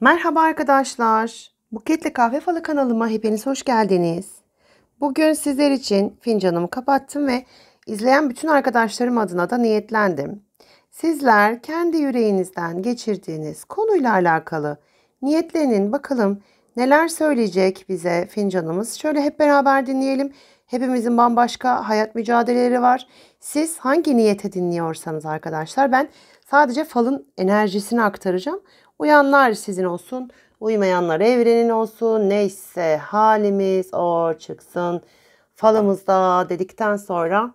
Merhaba arkadaşlar. Buketle Kahve Falı kanalıma hepiniz hoş geldiniz. Bugün sizler için fincanımı kapattım ve izleyen bütün arkadaşlarım adına da niyetlendim. Sizler kendi yüreğinizden geçirdiğiniz konuyla alakalı niyetlenin bakalım neler söyleyecek bize fincanımız. Şöyle hep beraber dinleyelim. Hepimizin bambaşka hayat mücadeleleri var. Siz hangi niyete dinliyorsanız arkadaşlar ben Sadece falın enerjisini aktaracağım. Uyanlar sizin olsun, uyumayanlar evrenin olsun. Neyse halimiz o çıksın falımızda dedikten sonra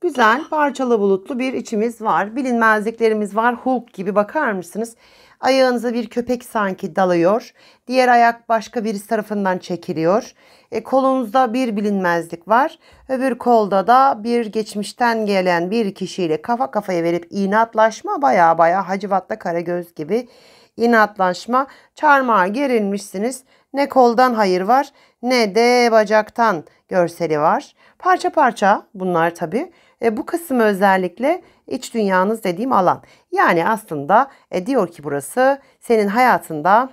güzel parçalı bulutlu bir içimiz var. Bilinmezliklerimiz var. Hulk gibi bakar mısınız? Ayağınıza bir köpek sanki dalıyor. Diğer ayak başka birisi tarafından çekiliyor. E, kolunuzda bir bilinmezlik var. Öbür kolda da bir geçmişten gelen bir kişiyle kafa kafaya verip inatlaşma baya baya Hacivat'ta Karagöz gibi inatlaşma. Çarmıha gerilmişsiniz. Ne koldan hayır var ne de bacaktan görseli var. Parça parça bunlar tabii. E, bu kısım özellikle iç dünyanız dediğim alan. Yani aslında e, diyor ki burası senin hayatında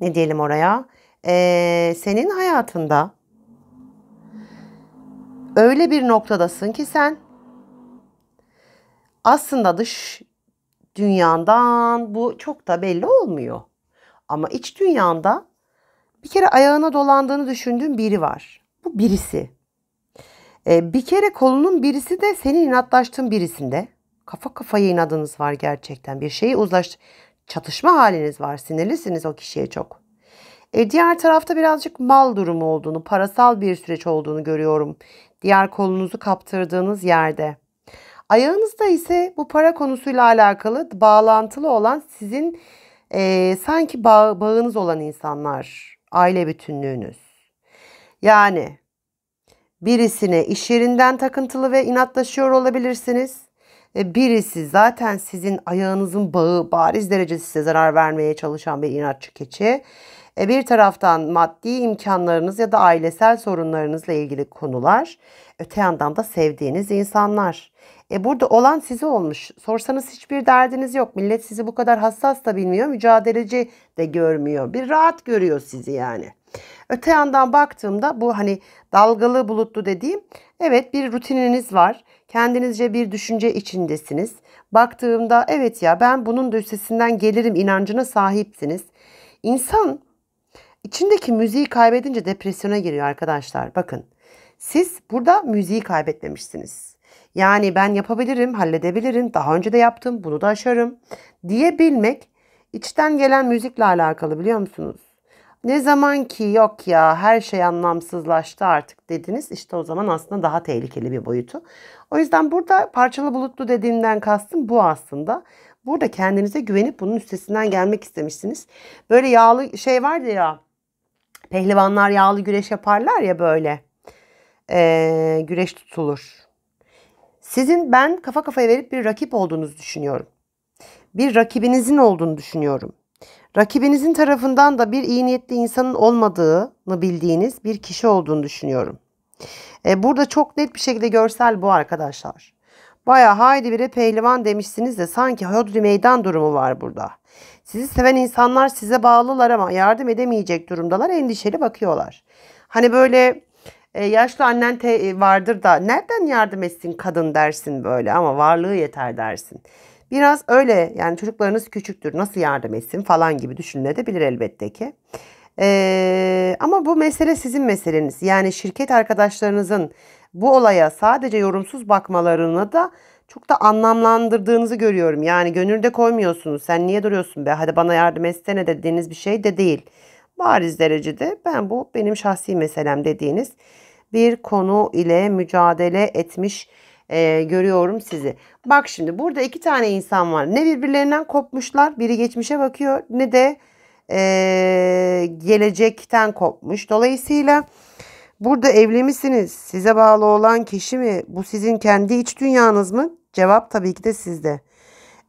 ne diyelim oraya? E, senin hayatında öyle bir noktadasın ki sen aslında dış dünyandan bu çok da belli olmuyor. Ama iç dünyanda bir kere ayağına dolandığını düşündüğün biri var. Bu birisi. Ee, bir kere kolunun birisi de senin inatlaştığın birisinde. Kafa kafaya inadınız var gerçekten. Bir şeyi uzlaş çatışma haliniz var. Sinirlisiniz o kişiye çok. E, diğer tarafta birazcık mal durumu olduğunu, parasal bir süreç olduğunu görüyorum. Diğer kolunuzu kaptırdığınız yerde. Ayağınızda ise bu para konusuyla alakalı bağlantılı olan sizin e, sanki bağ, bağınız olan insanlar, aile bütünlüğünüz. Yani Birisine iş yerinden takıntılı ve inatlaşıyor olabilirsiniz. E, birisi zaten sizin ayağınızın bağı bariz derecesi size zarar vermeye çalışan bir inatçı keçi. E, bir taraftan maddi imkanlarınız ya da ailesel sorunlarınızla ilgili konular. Öte yandan da sevdiğiniz insanlar. E burada olan size olmuş. Sorsanız hiçbir derdiniz yok. Millet sizi bu kadar hassas da bilmiyor. Mücadeleci de görmüyor. Bir rahat görüyor sizi yani. Öte yandan baktığımda bu hani dalgalı bulutlu dediğim evet bir rutininiz var. Kendinizce bir düşünce içindesiniz. Baktığımda evet ya ben bunun da üstesinden gelirim inancına sahipsiniz. İnsan içindeki müziği kaybedince depresyona giriyor arkadaşlar. Bakın siz burada müziği kaybetmemişsiniz. Yani ben yapabilirim, halledebilirim, daha önce de yaptım, bunu da aşarım diyebilmek içten gelen müzikle alakalı biliyor musunuz? Ne zaman ki yok ya her şey anlamsızlaştı artık dediniz işte o zaman aslında daha tehlikeli bir boyutu. O yüzden burada parçalı bulutlu dediğimden kastım bu aslında. Burada kendinize güvenip bunun üstesinden gelmek istemişsiniz. Böyle yağlı şey vardı ya pehlivanlar yağlı güreş yaparlar ya böyle ee, güreş tutulur. Sizin ben kafa kafaya verip bir rakip olduğunuzu düşünüyorum. Bir rakibinizin olduğunu düşünüyorum. Rakibinizin tarafından da bir iyi niyetli insanın olmadığını bildiğiniz bir kişi olduğunu düşünüyorum. E, burada çok net bir şekilde görsel bu arkadaşlar. Baya haydi bire pehlivan demişsiniz de sanki hodri meydan durumu var burada. Sizi seven insanlar size bağlılar ama yardım edemeyecek durumdalar endişeli bakıyorlar. Hani böyle e, yaşlı annen te, e, vardır da nereden yardım etsin kadın dersin böyle ama varlığı yeter dersin. Biraz öyle yani çocuklarınız küçüktür nasıl yardım etsin falan gibi düşünülebilir elbette ki. Ee, ama bu mesele sizin meseleniz. Yani şirket arkadaşlarınızın bu olaya sadece yorumsuz bakmalarını da çok da anlamlandırdığınızı görüyorum. Yani gönülde koymuyorsunuz. Sen niye duruyorsun be? Hadi bana yardım etsene dediğiniz bir şey de değil. Bariz derecede ben bu benim şahsi meselem dediğiniz bir konu ile mücadele etmiş e, görüyorum sizi. Bak şimdi burada iki tane insan var. Ne birbirlerinden kopmuşlar. Biri geçmişe bakıyor ne de e, gelecekten kopmuş. Dolayısıyla burada evli misiniz? Size bağlı olan kişi mi? Bu sizin kendi iç dünyanız mı? Cevap tabii ki de sizde.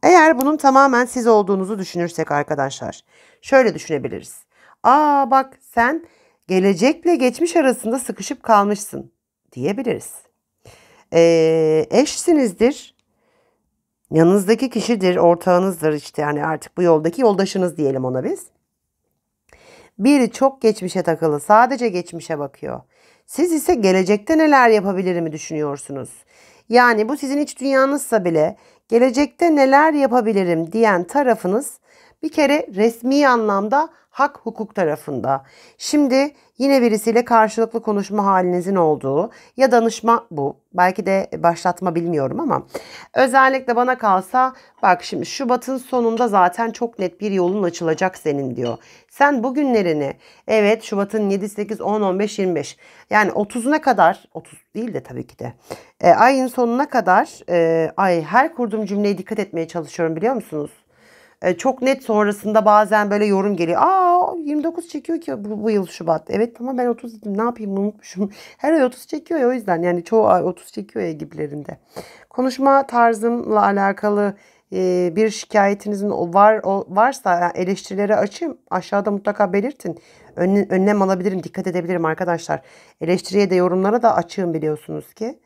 Eğer bunun tamamen siz olduğunuzu düşünürsek arkadaşlar. Şöyle düşünebiliriz. Aa bak sen gelecekle geçmiş arasında sıkışıp kalmışsın diyebiliriz e, eşsinizdir. Yanınızdaki kişidir, ortağınızdır işte yani artık bu yoldaki yoldaşınız diyelim ona biz. Biri çok geçmişe takılı, sadece geçmişe bakıyor. Siz ise gelecekte neler yapabilirimi düşünüyorsunuz. Yani bu sizin iç dünyanızsa bile gelecekte neler yapabilirim diyen tarafınız bir kere resmi anlamda hak hukuk tarafında. Şimdi yine birisiyle karşılıklı konuşma halinizin olduğu ya danışma bu. Belki de başlatma bilmiyorum ama özellikle bana kalsa bak şimdi Şubat'ın sonunda zaten çok net bir yolun açılacak senin diyor. Sen bugünlerini evet Şubat'ın 7, 8, 10, 15, 25 yani 30'una kadar 30 değil de tabii ki de e, ayın sonuna kadar e, ay her kurduğum cümleye dikkat etmeye çalışıyorum biliyor musunuz? E, çok net sonrasında bazen böyle yorum geliyor. Aa 29 çekiyor ki bu, bu yıl Şubat. Evet tamam ben 30 dedim ne yapayım unutmuşum. Her ay 30 çekiyor ya o yüzden yani çoğu ay 30 çekiyor ya gibilerinde. Konuşma tarzımla alakalı e, bir şikayetinizin var o, varsa yani eleştirilere açayım aşağıda mutlaka belirtin. Ön, önlem alabilirim dikkat edebilirim arkadaşlar. Eleştiriye de yorumlara da açığım biliyorsunuz ki.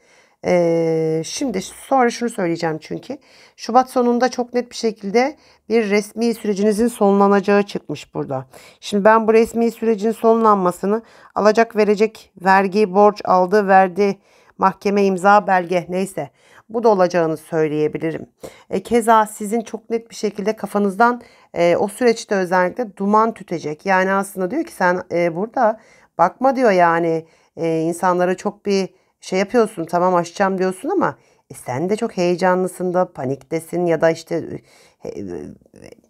Ee, şimdi sonra şunu söyleyeceğim çünkü. Şubat sonunda çok net bir şekilde bir resmi sürecinizin sonlanacağı çıkmış burada. Şimdi ben bu resmi sürecin sonlanmasını alacak verecek vergi, borç aldı, verdi, mahkeme imza belge neyse bu da olacağını söyleyebilirim. E, keza sizin çok net bir şekilde kafanızdan e, o süreçte özellikle duman tütecek. Yani aslında diyor ki sen e, burada bakma diyor yani e, insanlara çok bir şey yapıyorsun tamam açacağım diyorsun ama e, sen de çok heyecanlısın da paniktesin ya da işte e, e,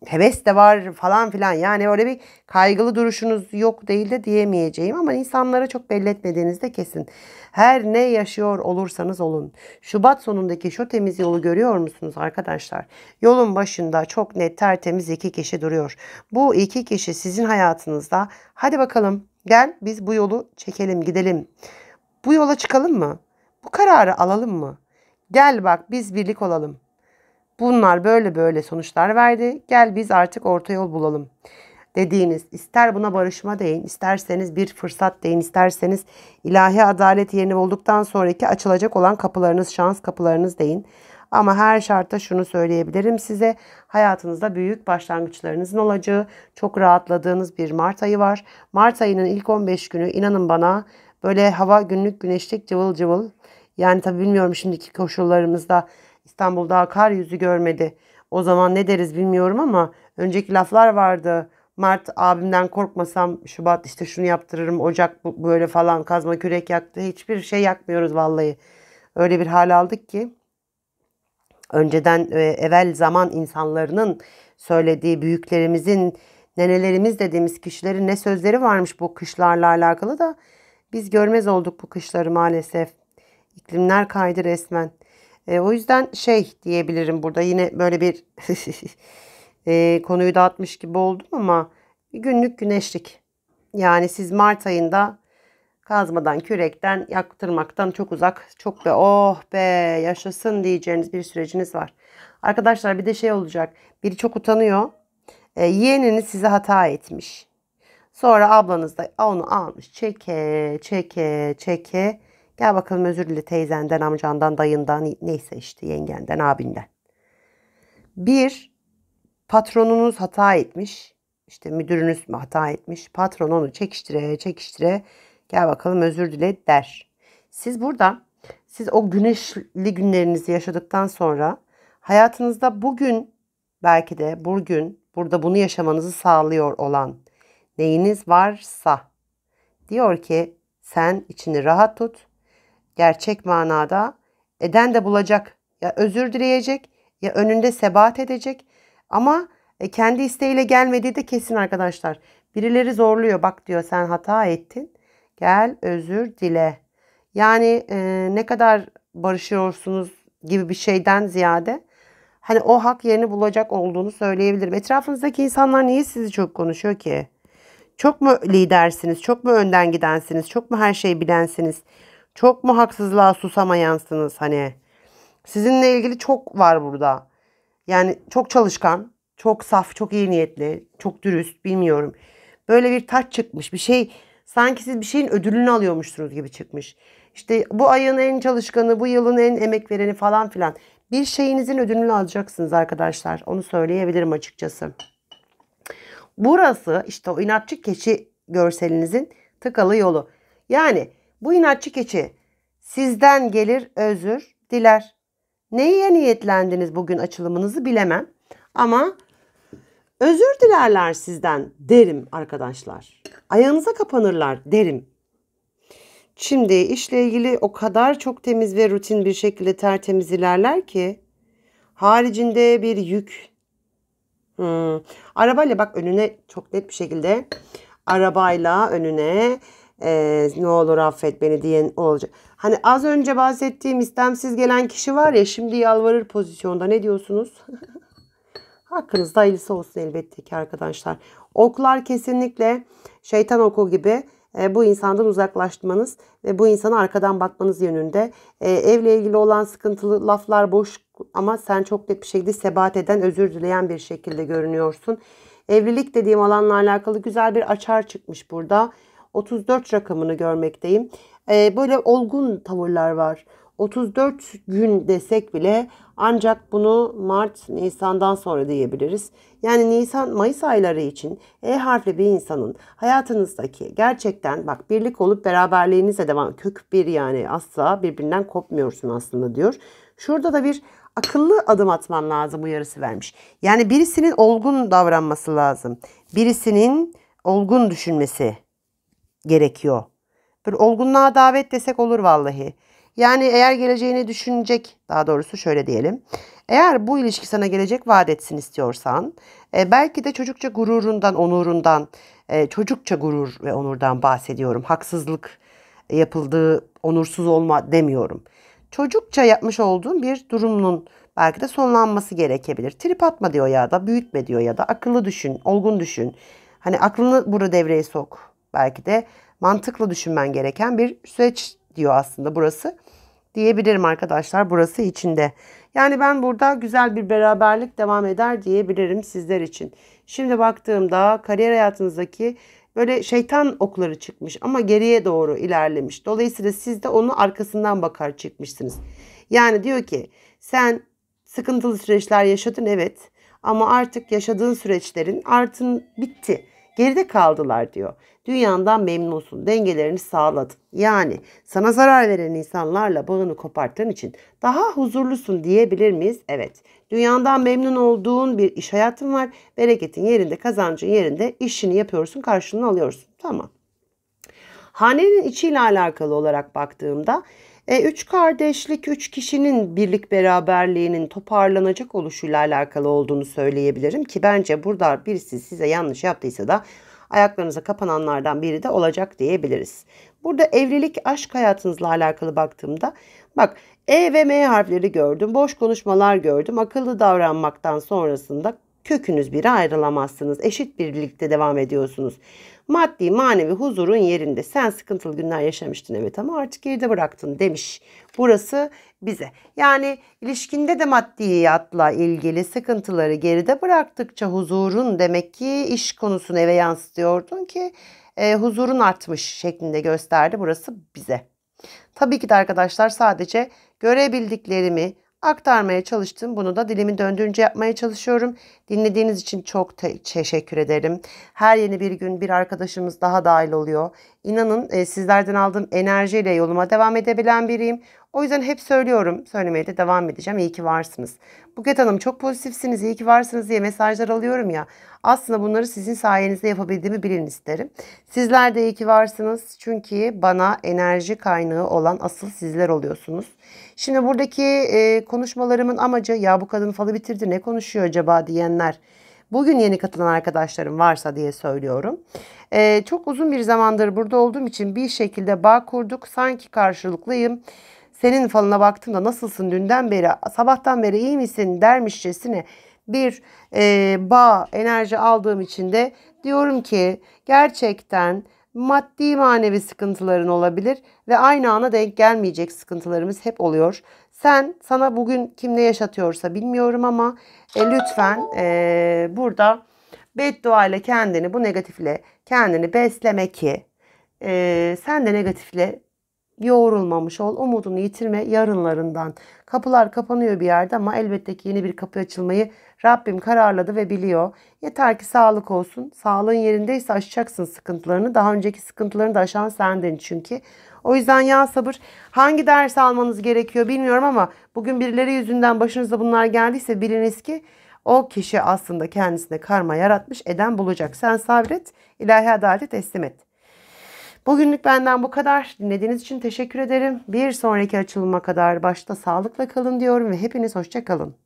heves de var falan filan. Yani öyle bir kaygılı duruşunuz yok değil de diyemeyeceğim ama insanlara çok belli etmediğiniz de kesin. Her ne yaşıyor olursanız olun. Şubat sonundaki şu temiz yolu görüyor musunuz arkadaşlar? Yolun başında çok net tertemiz iki kişi duruyor. Bu iki kişi sizin hayatınızda hadi bakalım gel biz bu yolu çekelim gidelim. Bu yola çıkalım mı? Bu kararı alalım mı? Gel bak biz birlik olalım. Bunlar böyle böyle sonuçlar verdi. Gel biz artık orta yol bulalım. Dediğiniz ister buna barışma deyin, isterseniz bir fırsat deyin, isterseniz ilahi adalet yerini bulduktan sonraki açılacak olan kapılarınız, şans kapılarınız deyin. Ama her şartta şunu söyleyebilirim size. Hayatınızda büyük başlangıçlarınızın olacağı, çok rahatladığınız bir Mart ayı var. Mart ayının ilk 15 günü inanın bana Böyle hava günlük güneşlik cıvıl cıvıl. Yani tabi bilmiyorum şimdiki koşullarımızda İstanbul'da kar yüzü görmedi. O zaman ne deriz bilmiyorum ama önceki laflar vardı. Mart abimden korkmasam Şubat işte şunu yaptırırım Ocak böyle falan kazma kürek yaktı. Hiçbir şey yakmıyoruz vallahi. Öyle bir hal aldık ki önceden e, evvel zaman insanların söylediği büyüklerimizin nenelerimiz dediğimiz kişilerin ne sözleri varmış bu kışlarla alakalı da biz görmez olduk bu kışları maalesef. İklimler kaydı resmen. E, o yüzden şey diyebilirim burada yine böyle bir e, konuyu dağıtmış gibi oldum ama günlük güneşlik. Yani siz Mart ayında kazmadan, kürekten, yaktırmaktan çok uzak, çok be oh be yaşasın diyeceğiniz bir süreciniz var. Arkadaşlar bir de şey olacak. Biri çok utanıyor. E, yeğeniniz size hata etmiş. Sonra ablanız da onu almış çeke çeke çeke. Gel bakalım özür dile teyzenden, amcandan, dayından neyse işte yengenden, abinden. Bir, patronunuz hata etmiş. İşte müdürünüz mü hata etmiş. Patron onu çekiştire çekiştire gel bakalım özür dile der. Siz burada siz o güneşli günlerinizi yaşadıktan sonra hayatınızda bugün belki de bugün burada bunu yaşamanızı sağlıyor olan neyiniz varsa. Diyor ki sen içini rahat tut. Gerçek manada eden de bulacak. Ya özür dileyecek ya önünde sebat edecek. Ama e, kendi isteğiyle gelmediği de kesin arkadaşlar. Birileri zorluyor bak diyor sen hata ettin. Gel özür dile. Yani e, ne kadar barışıyorsunuz gibi bir şeyden ziyade hani o hak yerini bulacak olduğunu söyleyebilirim. Etrafınızdaki insanlar niye sizi çok konuşuyor ki? Çok mu lidersiniz? Çok mu önden gidensiniz? Çok mu her şeyi bilensiniz? Çok mu haksızlığa susamayansınız hani? Sizinle ilgili çok var burada. Yani çok çalışkan, çok saf, çok iyi niyetli, çok dürüst bilmiyorum. Böyle bir taç çıkmış. Bir şey sanki siz bir şeyin ödülünü alıyormuşsunuz gibi çıkmış. İşte bu ayın en çalışkanı, bu yılın en emek vereni falan filan. Bir şeyinizin ödülünü alacaksınız arkadaşlar. Onu söyleyebilirim açıkçası. Burası işte o inatçı keçi görselinizin tıkalı yolu. Yani bu inatçı keçi sizden gelir özür diler. Neye niyetlendiniz bugün açılımınızı bilemem. Ama özür dilerler sizden derim arkadaşlar. Ayağınıza kapanırlar derim. Şimdi işle ilgili o kadar çok temiz ve rutin bir şekilde tertemiz ilerler ki haricinde bir yük Hmm. Arabayla bak önüne çok net bir şekilde arabayla önüne e, ne olur affet beni diyen olacak. Hani az önce bahsettiğim istemsiz gelen kişi var ya şimdi yalvarır pozisyonda ne diyorsunuz? Hakkınızda hayırlısı olsun elbette ki arkadaşlar. Oklar kesinlikle şeytan oku gibi e, bu insandan uzaklaşmanız ve bu insana arkadan bakmanız yönünde. E, evle ilgili olan sıkıntılı laflar, boş ama sen çok net bir şekilde sebat eden, özür dileyen bir şekilde görünüyorsun. Evlilik dediğim alanla alakalı güzel bir açar çıkmış burada. 34 rakamını görmekteyim. Ee, böyle olgun tavırlar var. 34 gün desek bile ancak bunu Mart, Nisan'dan sonra diyebiliriz. Yani Nisan, Mayıs ayları için E harfli bir insanın hayatınızdaki gerçekten bak birlik olup beraberliğinize devam kök bir yani asla birbirinden kopmuyorsun aslında diyor. Şurada da bir akıllı adım atman lazım uyarısı vermiş. Yani birisinin olgun davranması lazım. Birisinin olgun düşünmesi gerekiyor. Böyle olgunluğa davet desek olur vallahi. Yani eğer geleceğini düşünecek, daha doğrusu şöyle diyelim. Eğer bu ilişki sana gelecek vaat etsin istiyorsan, e, belki de çocukça gururundan, onurundan, e, çocukça gurur ve onurdan bahsediyorum. Haksızlık yapıldığı, onursuz olma demiyorum çocukça yapmış olduğun bir durumun belki de sonlanması gerekebilir. Trip atma diyor ya da büyütme diyor ya da akıllı düşün, olgun düşün. Hani aklını burada devreye sok. Belki de mantıkla düşünmen gereken bir süreç diyor aslında burası. Diyebilirim arkadaşlar burası içinde. Yani ben burada güzel bir beraberlik devam eder diyebilirim sizler için. Şimdi baktığımda kariyer hayatınızdaki böyle şeytan okları çıkmış ama geriye doğru ilerlemiş. Dolayısıyla siz de onu arkasından bakar çıkmışsınız. Yani diyor ki sen sıkıntılı süreçler yaşadın evet ama artık yaşadığın süreçlerin artın bitti geride kaldılar diyor. Dünyandan memnunsun, dengelerini sağladın. Yani sana zarar veren insanlarla bağını koparttığın için daha huzurlusun diyebilir miyiz? Evet. Dünyandan memnun olduğun bir iş hayatın var. Bereketin yerinde, kazancın yerinde işini yapıyorsun, karşılığını alıyorsun. Tamam. Hanenin içiyle alakalı olarak baktığımda e, üç kardeşlik, üç kişinin birlik beraberliğinin toparlanacak oluşuyla alakalı olduğunu söyleyebilirim ki bence burada birisi size yanlış yaptıysa da ayaklarınıza kapananlardan biri de olacak diyebiliriz. Burada evlilik, aşk hayatınızla alakalı baktığımda bak E ve M harfleri gördüm, boş konuşmalar gördüm, akıllı davranmaktan sonrasında kökünüz biri ayrılamazsınız. Eşit birlikte devam ediyorsunuz. Maddi manevi huzurun yerinde. Sen sıkıntılı günler yaşamıştın evet ama artık geride bıraktın demiş. Burası bize. Yani ilişkinde de maddiyatla ilgili sıkıntıları geride bıraktıkça huzurun demek ki iş konusunu eve yansıtıyordun ki e, huzurun artmış şeklinde gösterdi. Burası bize. Tabii ki de arkadaşlar sadece görebildiklerimi, aktarmaya çalıştım. Bunu da dilimi döndüğünce yapmaya çalışıyorum. Dinlediğiniz için çok te- teşekkür ederim. Her yeni bir gün bir arkadaşımız daha dahil oluyor. İnanın e, sizlerden aldığım enerjiyle yoluma devam edebilen biriyim. O yüzden hep söylüyorum, söylemeye de devam edeceğim. İyi ki varsınız. Buket Hanım çok pozitifsiniz, iyi ki varsınız diye mesajlar alıyorum ya. Aslında bunları sizin sayenizde yapabildiğimi bilin isterim. Sizler de iyi ki varsınız. Çünkü bana enerji kaynağı olan asıl sizler oluyorsunuz. Şimdi buradaki e, konuşmalarımın amacı ya bu kadın falı bitirdi ne konuşuyor acaba diyenler bugün yeni katılan arkadaşlarım varsa diye söylüyorum. Ee, çok uzun bir zamandır burada olduğum için bir şekilde bağ kurduk. Sanki karşılıklıyım senin falına baktığımda nasılsın dünden beri sabahtan beri iyi misin dermişçesine bir e, bağ enerji aldığım için de diyorum ki gerçekten maddi manevi sıkıntıların olabilir ve aynı ana denk gelmeyecek sıkıntılarımız hep oluyor. Sen sana bugün kim ne yaşatıyorsa bilmiyorum ama e, lütfen e, burada beddua ile kendini bu negatifle kendini besleme ki e, sen de negatifle yoğrulmamış ol, umudunu yitirme yarınlarından. Kapılar kapanıyor bir yerde ama elbette ki yeni bir kapı açılmayı Rabbim kararladı ve biliyor. Yeter ki sağlık olsun. Sağlığın yerindeyse aşacaksın sıkıntılarını. Daha önceki sıkıntılarını da aşan sendin çünkü. O yüzden ya sabır. Hangi ders almanız gerekiyor bilmiyorum ama bugün birileri yüzünden başınıza bunlar geldiyse biliniz ki o kişi aslında kendisine karma yaratmış eden bulacak. Sen sabret, ilahi adaleti teslim et. Bugünlük benden bu kadar. Dinlediğiniz için teşekkür ederim. Bir sonraki açılıma kadar başta sağlıkla kalın diyorum ve hepiniz hoşça kalın.